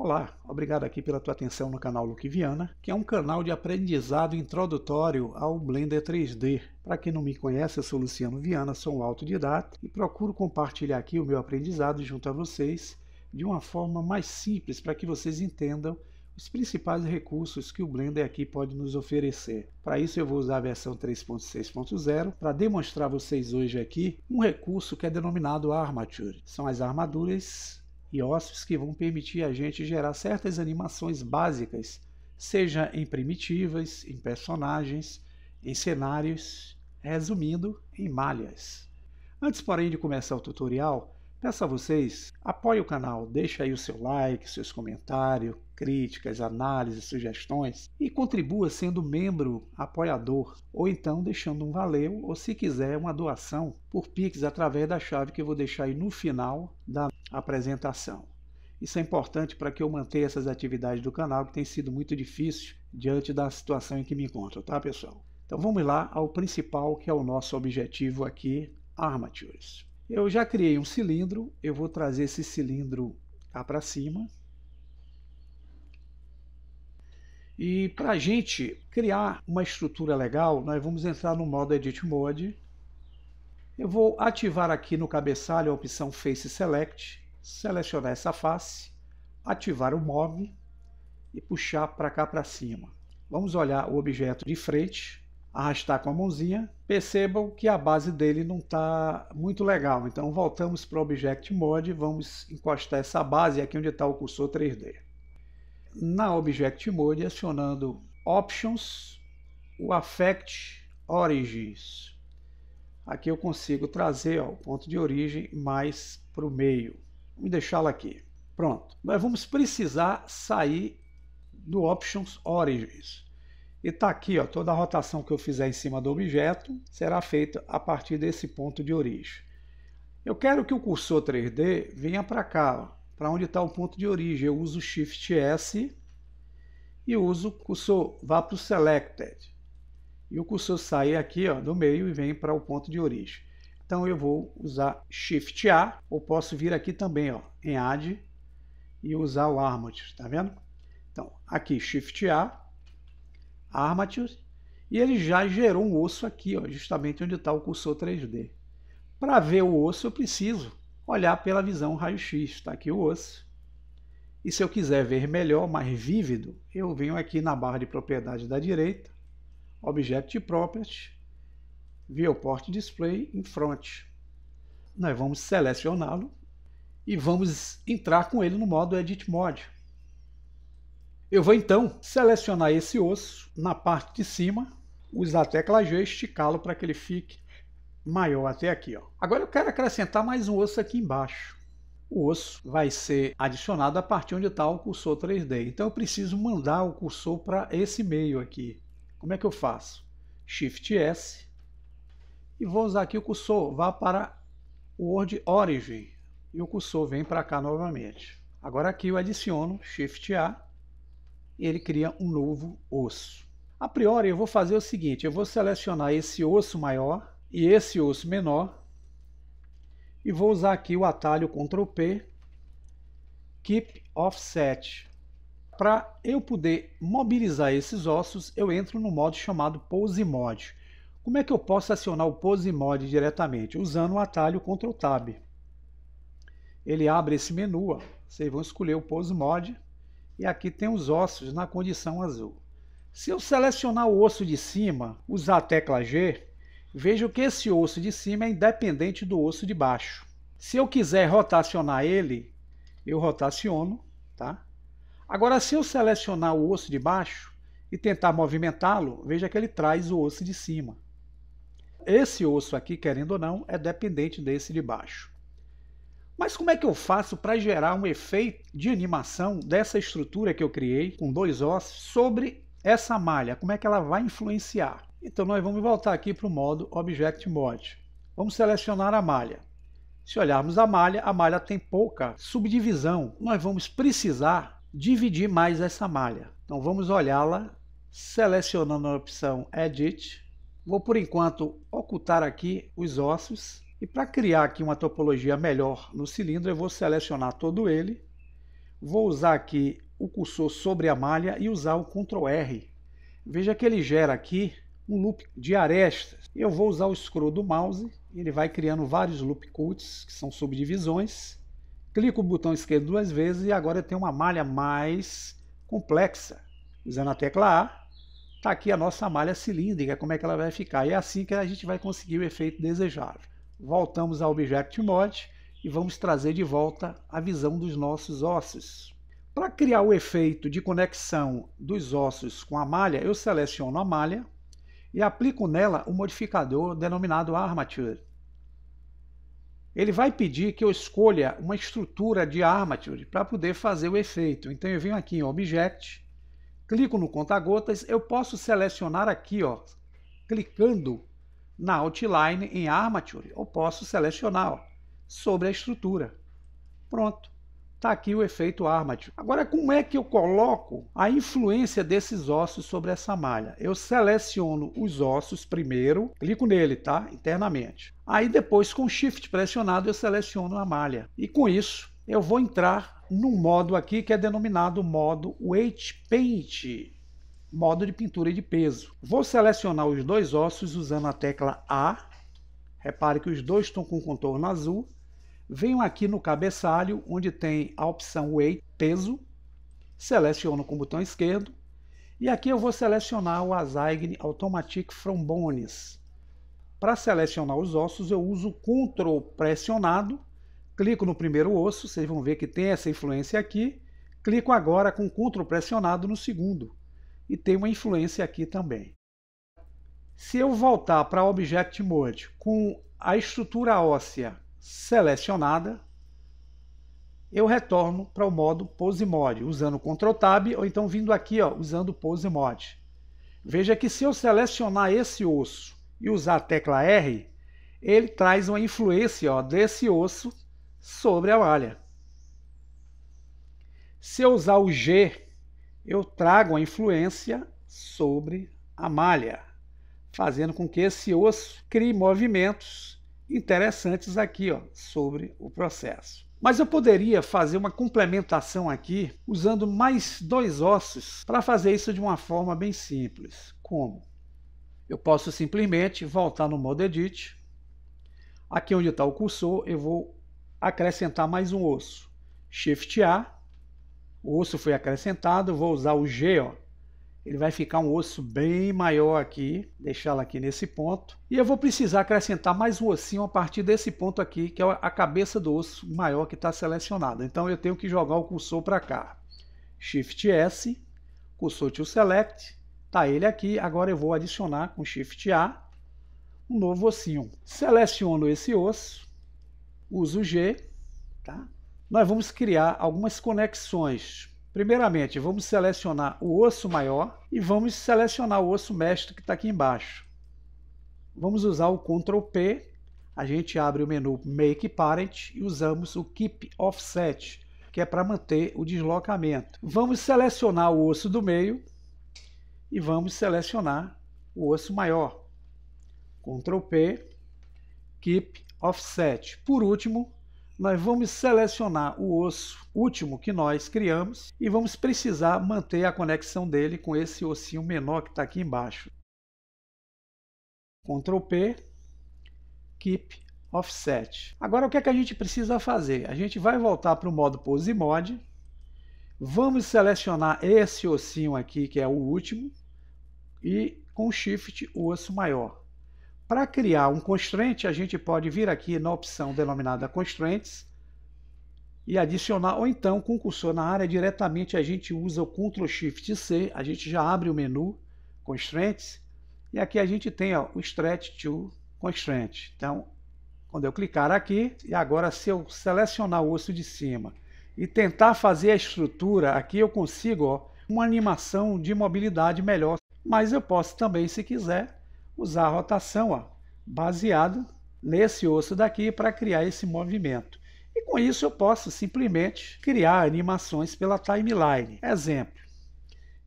Olá, obrigado aqui pela tua atenção no canal Luke Viana, que é um canal de aprendizado introdutório ao Blender 3D. Para quem não me conhece, eu sou Luciano Viana, sou um autodidata e procuro compartilhar aqui o meu aprendizado junto a vocês de uma forma mais simples para que vocês entendam os principais recursos que o Blender aqui pode nos oferecer. Para isso eu vou usar a versão 3.6.0 para demonstrar a vocês hoje aqui um recurso que é denominado Armature. São as armaduras e ossos que vão permitir a gente gerar certas animações básicas, seja em primitivas, em personagens, em cenários, resumindo, em malhas. Antes, porém, de começar o tutorial, peço a vocês, apoie o canal, deixe aí o seu like, seus comentários, críticas, análises, sugestões e contribua sendo membro apoiador ou então deixando um valeu ou se quiser uma doação por Pix através da chave que eu vou deixar aí no final da apresentação. Isso é importante para que eu mantenha essas atividades do canal, que tem sido muito difícil diante da situação em que me encontro, tá, pessoal? Então vamos lá ao principal, que é o nosso objetivo aqui, armatures. Eu já criei um cilindro, eu vou trazer esse cilindro cá para cima. E para a gente criar uma estrutura legal, nós vamos entrar no modo Edit Mode, eu vou ativar aqui no cabeçalho a opção Face Select, selecionar essa face, ativar o Move e puxar para cá para cima. Vamos olhar o objeto de frente, arrastar com a mãozinha. Percebam que a base dele não está muito legal, então voltamos para o Object Mode, vamos encostar essa base aqui onde está o cursor 3D. Na Object Mode, acionando Options, o Affect Origins Aqui eu consigo trazer ó, o ponto de origem mais para o meio. Vamos deixá-lo aqui. Pronto. Nós vamos precisar sair do Options Origins. E está aqui, ó, toda a rotação que eu fizer em cima do objeto será feita a partir desse ponto de origem. Eu quero que o cursor 3D venha para cá, para onde está o ponto de origem. Eu uso Shift S e uso o cursor, vá para o Selected. E o cursor sai aqui ó, do meio e vem para o ponto de origem. Então eu vou usar Shift A, ou posso vir aqui também ó, em Add e usar o Armature, tá vendo? Então, aqui Shift A, Armature, e ele já gerou um osso aqui, ó, justamente onde está o cursor 3D. Para ver o osso, eu preciso olhar pela visão raio-x. Está aqui o osso. E se eu quiser ver melhor, mais vívido, eu venho aqui na barra de propriedade da direita Object Property, Viewport Display em Front. Nós vamos selecioná-lo e vamos entrar com ele no modo Edit Mode. Eu vou então selecionar esse osso na parte de cima, usar a tecla G e esticá-lo para que ele fique maior até aqui. Ó. Agora eu quero acrescentar mais um osso aqui embaixo. O osso vai ser adicionado a partir onde está o cursor 3D. Então eu preciso mandar o cursor para esse meio aqui. Como é que eu faço? Shift S e vou usar aqui o cursor, vá para o Word Origin e o cursor vem para cá novamente. Agora aqui eu adiciono Shift A e ele cria um novo osso. A priori eu vou fazer o seguinte, eu vou selecionar esse osso maior e esse osso menor e vou usar aqui o atalho Ctrl P Keep Offset para eu poder mobilizar esses ossos, eu entro no modo chamado Pose Mode. Como é que eu posso acionar o Pose Mode diretamente? Usando o atalho Ctrl Tab. Ele abre esse menu, ó. vocês vão escolher o Pose Mode e aqui tem os ossos na condição azul. Se eu selecionar o osso de cima, usar a tecla G, vejo que esse osso de cima é independente do osso de baixo. Se eu quiser rotacionar ele, eu rotaciono, tá? Agora, se eu selecionar o osso de baixo e tentar movimentá-lo, veja que ele traz o osso de cima. Esse osso aqui, querendo ou não, é dependente desse de baixo. Mas como é que eu faço para gerar um efeito de animação dessa estrutura que eu criei com dois ossos sobre essa malha? Como é que ela vai influenciar? Então nós vamos voltar aqui para o modo Object Mode. Vamos selecionar a malha. Se olharmos a malha, a malha tem pouca subdivisão. Nós vamos precisar dividir mais essa malha. Então vamos olhá-la selecionando a opção Edit. Vou por enquanto ocultar aqui os ossos e para criar aqui uma topologia melhor no cilindro eu vou selecionar todo ele. Vou usar aqui o cursor sobre a malha e usar o Ctrl R. Veja que ele gera aqui um loop de arestas. Eu vou usar o scroll do mouse, ele vai criando vários loop cuts, que são subdivisões. Clico o botão esquerdo duas vezes e agora eu tenho uma malha mais complexa. Usando a tecla A, está aqui a nossa malha cilíndrica, como é que ela vai ficar. E é assim que a gente vai conseguir o efeito desejável. Voltamos ao Object Mode e vamos trazer de volta a visão dos nossos ossos. Para criar o efeito de conexão dos ossos com a malha, eu seleciono a malha e aplico nela o modificador denominado Armature ele vai pedir que eu escolha uma estrutura de armature para poder fazer o efeito. Então eu venho aqui em Object, clico no conta-gotas, eu posso selecionar aqui, ó, clicando na Outline em Armature, eu posso selecionar ó, sobre a estrutura. Pronto. Está aqui o efeito armature. Agora, como é que eu coloco a influência desses ossos sobre essa malha? Eu seleciono os ossos primeiro, clico nele, tá? Internamente. Aí depois, com Shift pressionado, eu seleciono a malha. E com isso, eu vou entrar num modo aqui que é denominado modo Weight Paint, modo de pintura de peso. Vou selecionar os dois ossos usando a tecla A. Repare que os dois estão com contorno azul venho aqui no cabeçalho, onde tem a opção Weight, peso, seleciono com o botão esquerdo, e aqui eu vou selecionar o Asign Automatic From Bones. Para selecionar os ossos, eu uso Ctrl pressionado, clico no primeiro osso, vocês vão ver que tem essa influência aqui, clico agora com Ctrl pressionado no segundo, e tem uma influência aqui também. Se eu voltar para Object Mode com a estrutura óssea selecionada, eu retorno para o modo Pose Mode, usando Ctrl Tab ou então vindo aqui ó, usando Pose Mode. Veja que se eu selecionar esse osso e usar a tecla R, ele traz uma influência ó, desse osso sobre a malha. Se eu usar o G, eu trago a influência sobre a malha, fazendo com que esse osso crie movimentos interessantes aqui ó, sobre o processo. Mas eu poderia fazer uma complementação aqui usando mais dois ossos para fazer isso de uma forma bem simples. Como? Eu posso simplesmente voltar no modo Edit. Aqui onde está o cursor, eu vou acrescentar mais um osso. Shift A. O osso foi acrescentado, vou usar o G ó, ele vai ficar um osso bem maior aqui, deixá lo aqui nesse ponto. E eu vou precisar acrescentar mais um ossinho a partir desse ponto aqui, que é a cabeça do osso maior que está selecionada. Então eu tenho que jogar o cursor para cá. Shift S, cursor to select, tá ele aqui. Agora eu vou adicionar com Shift A um novo ossinho. Seleciono esse osso, uso G, tá? Nós vamos criar algumas conexões Primeiramente, vamos selecionar o osso maior e vamos selecionar o osso mestre que está aqui embaixo. Vamos usar o Ctrl P, a gente abre o menu Make Parent e usamos o Keep Offset, que é para manter o deslocamento. Vamos selecionar o osso do meio e vamos selecionar o osso maior. Ctrl P, Keep Offset. Por último, nós vamos selecionar o osso último que nós criamos e vamos precisar manter a conexão dele com esse ossinho menor que está aqui embaixo. Ctrl P, Keep Offset. Agora o que, é que a gente precisa fazer? A gente vai voltar para o modo Pose Mod, vamos selecionar esse ossinho aqui, que é o último, e com Shift o osso maior. Para criar um constraint, a gente pode vir aqui na opção denominada constraints e adicionar, ou então com o cursor na área diretamente a gente usa o Ctrl Shift C, a gente já abre o menu constraints e aqui a gente tem ó, o stretch to constraint. Então, quando eu clicar aqui e agora se eu selecionar o osso de cima e tentar fazer a estrutura, aqui eu consigo ó, uma animação de mobilidade melhor, mas eu posso também, se quiser, usar a rotação ó, baseado nesse osso daqui para criar esse movimento. E com isso eu posso simplesmente criar animações pela timeline. Exemplo,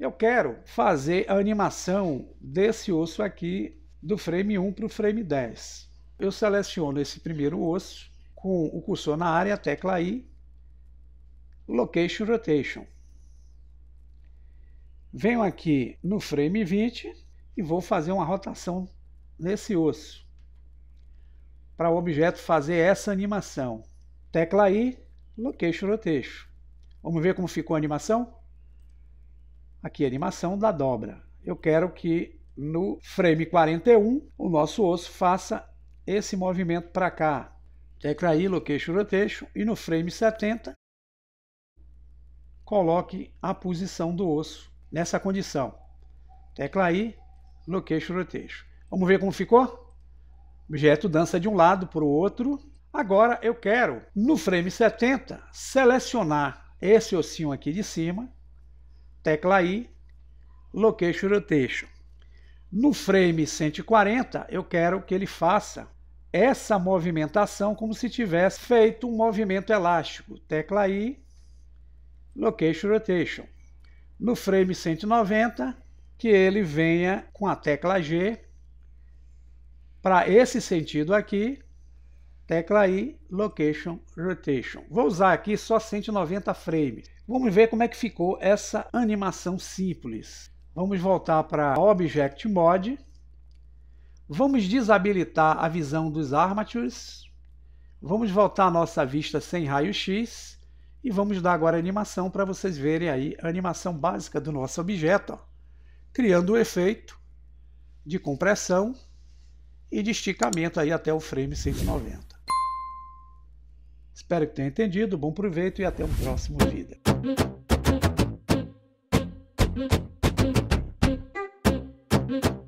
eu quero fazer a animação desse osso aqui do frame 1 para o frame 10. Eu seleciono esse primeiro osso com o cursor na área, tecla I, Location Rotation. Venho aqui no frame 20 e vou fazer uma rotação nesse osso para o objeto fazer essa animação. Tecla I, location rotation. Vamos ver como ficou a animação? Aqui a animação da dobra. Eu quero que no frame 41 o nosso osso faça esse movimento para cá. Tecla I, location rotation e no frame 70 coloque a posição do osso nessa condição. Tecla I, no queixo Vamos ver como ficou? O objeto dança de um lado para o outro. Agora eu quero, no frame 70, selecionar esse ossinho aqui de cima, tecla I, location rotation. No frame 140, eu quero que ele faça essa movimentação como se tivesse feito um movimento elástico. Tecla I, Location Rotation. No frame 190, que ele venha com a tecla G para esse sentido aqui, tecla I, Location Rotation. Vou usar aqui só 190 frames. Vamos ver como é que ficou essa animação simples. Vamos voltar para Object Mode. Vamos desabilitar a visão dos armatures. Vamos voltar a nossa vista sem raio-x. E vamos dar agora a animação para vocês verem aí a animação básica do nosso objeto. Ó criando o efeito de compressão e de esticamento aí até o frame 190. Espero que tenha entendido, bom proveito e até o próximo vídeo. Thank you.